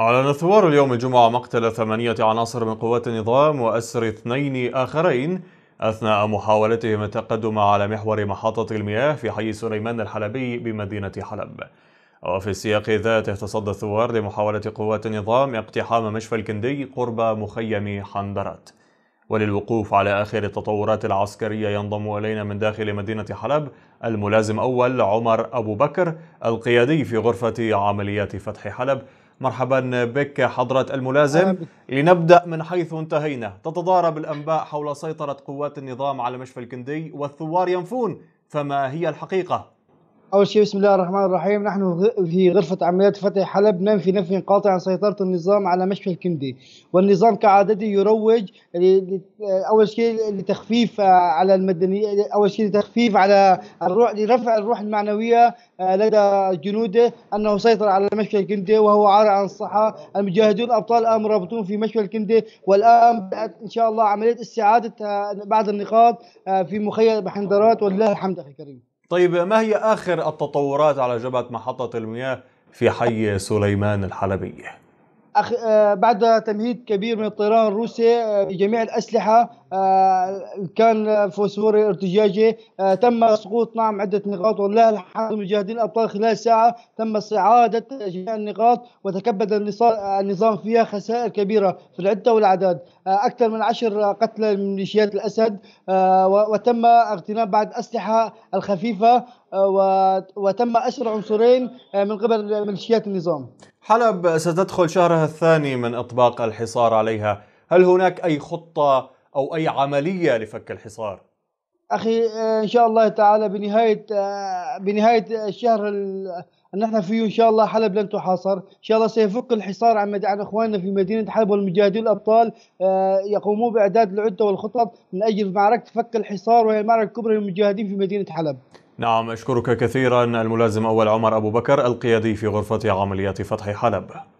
أعلن ثوار اليوم الجمعة مقتل ثمانية عناصر من قوات النظام وأسر اثنين آخرين أثناء محاولتهم التقدم على محور محطة المياه في حي سليمان الحلبي بمدينة حلب وفي السياق ذاته تصدى الثوار لمحاولة قوات النظام اقتحام مشفى الكندي قرب مخيم حندرات وللوقوف على آخر التطورات العسكرية ينضم إلينا من داخل مدينة حلب الملازم أول عمر أبو بكر القيادي في غرفة عمليات فتح حلب مرحبا بك حضرة الملازم لنبدأ من حيث انتهينا تتضارب الأنباء حول سيطرة قوات النظام على مشفى الكندي والثوار ينفون فما هي الحقيقة؟ أول شيء بسم الله الرحمن الرحيم نحن في غرفة عمليات فتح حلب ننفي نفي قاطع عن سيطرة النظام على مشفى الكندي والنظام كعادته يروج أول شيء لتخفيف على المدنية أول شيء لتخفيف على الروح لرفع الروح المعنوية آه، لدى جنوده أنه سيطر على مشفى الكندي وهو عار عن الصحة المجاهدون أبطال الآن مرابطون في مشفى الكندي والآن إن شاء الله عملية استعادة آه، بعض النقاط آه، في مخيم بحندرات ولله الحمد أخي كريم طيب ما هي آخر التطورات على جبهة محطة المياه في حي سليمان الحلبية؟ أخ... آه، بعد تمهيد كبير من الطيران الروسي آه، بجميع الأسلحة آه، كان فوسفوري ارتجاجي تم سقوط نعم عدة نقاط ولله الحمد المجاهدين الأبطال خلال ساعة تم استعادة جميع النقاط وتكبد النظام فيها خسائر كبيرة في العدة والعدد أكثر من عشر قتلى من ميليشيات الأسد وتم اغتنام بعض أسلحة الخفيفة وتم أسر عنصرين من قبل ميليشيات النظام حلب ستدخل شهرها الثاني من اطباق الحصار عليها، هل هناك اي خطه او اي عمليه لفك الحصار؟ اخي ان شاء الله تعالى بنهايه بنهايه الشهر نحن فيه ان شاء الله حلب لن تحاصر، ان شاء الله سيفك الحصار عن عن اخواننا في مدينه حلب والمجاهدين الابطال آه، يقومون باعداد العده والخطط من اجل معركه فك الحصار وهي المعركه الكبرى للمجاهدين في مدينه حلب. نعم أشكرك كثيرا الملازم أول عمر أبو بكر القيادي في غرفة عمليات فتح حلب